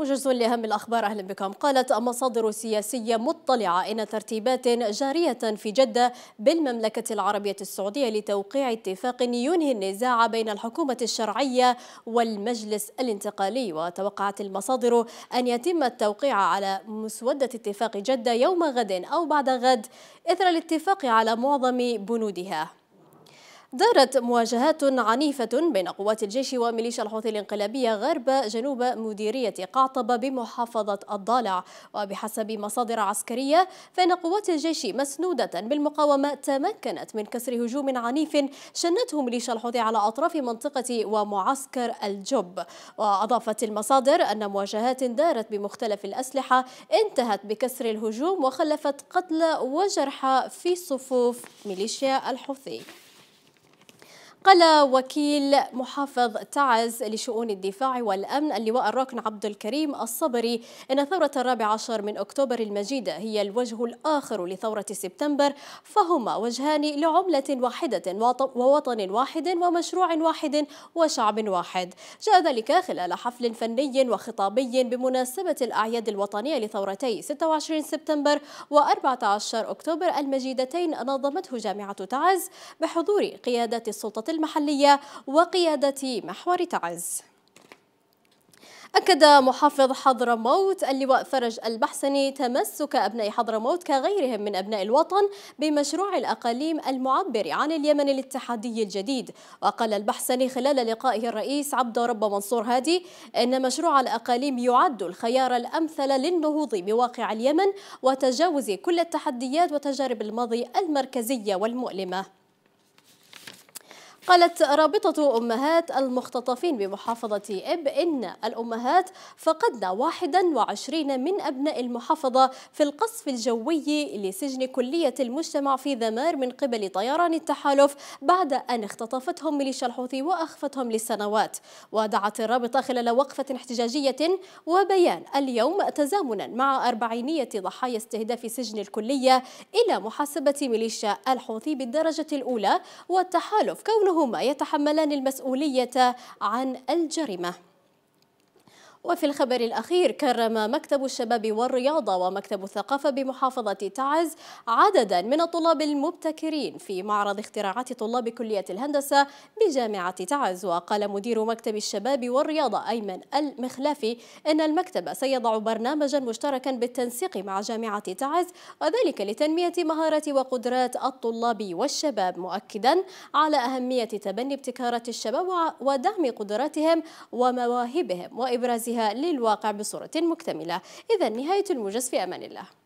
موجز لأهم الأخبار أهلا بكم قالت مصادر سياسية مطلعة إن ترتيبات جارية في جدة بالمملكة العربية السعودية لتوقيع اتفاق ينهي النزاع بين الحكومة الشرعية والمجلس الانتقالي وتوقعت المصادر أن يتم التوقيع على مسودة اتفاق جدة يوم غد أو بعد غد إثر الاتفاق على معظم بنودها دارت مواجهات عنيفة بين قوات الجيش وميليشيا الحوثي الانقلابية غرب جنوب مديرية قعطبة بمحافظة الضالع وبحسب مصادر عسكرية فإن قوات الجيش مسنودة بالمقاومة تمكنت من كسر هجوم عنيف شنته ميليشيا الحوثي على أطراف منطقة ومعسكر الجب وأضافت المصادر أن مواجهات دارت بمختلف الأسلحة انتهت بكسر الهجوم وخلفت قتلى وجرحى في صفوف ميليشيا الحوثي قال وكيل محافظ تعز لشؤون الدفاع والأمن اللواء الركن عبد الكريم الصبري إن ثورة الرابع عشر من أكتوبر المجيدة هي الوجه الآخر لثورة سبتمبر فهما وجهان لعملة واحدة ووطن واحد ومشروع واحد وشعب واحد جاء ذلك خلال حفل فني وخطابي بمناسبة الأعياد الوطنية لثورتي 26 سبتمبر و14 أكتوبر المجيدتين نظمته جامعة تعز بحضور قيادات السلطة المحلية وقيادة محور تعز أكد محافظ حضرموت اللواء فرج البحسني تمسك أبناء حضرموت كغيرهم من أبناء الوطن بمشروع الأقاليم المعبر عن اليمن الاتحادي الجديد وقال البحسني خلال لقائه الرئيس عبد رب منصور هادي أن مشروع الأقاليم يعد الخيار الأمثل للنهوض بواقع اليمن وتجاوز كل التحديات وتجارب الماضي المركزية والمؤلمة قالت رابطة أمهات المختطفين بمحافظة إب إن الأمهات فقدن 21 من أبناء المحافظة في القصف الجوي لسجن كلية المجتمع في ذمار من قبل طيران التحالف بعد أن اختطفتهم ميليشيا الحوثي وأخفتهم لسنوات ودعت الرابطة خلال وقفة احتجاجية وبيان اليوم تزامنا مع أربعينية ضحايا استهداف سجن الكلية إلى محاسبة ميليشيا الحوثي بالدرجة الأولى والتحالف كونه وهما يتحملان المسؤولية عن الجريمة وفي الخبر الأخير كرم مكتب الشباب والرياضة ومكتب الثقافة بمحافظة تعز عددا من الطلاب المبتكرين في معرض اختراعات طلاب كلية الهندسة بجامعة تعز وقال مدير مكتب الشباب والرياضة أيمن المخلافي أن المكتب سيضع برنامجا مشتركا بالتنسيق مع جامعة تعز وذلك لتنمية مهارة وقدرات الطلاب والشباب مؤكدا على أهمية تبني ابتكارات الشباب ودعم قدراتهم ومواهبهم وإبراز للواقع بصورة مكتملة إذا نهاية الموجز في أمان الله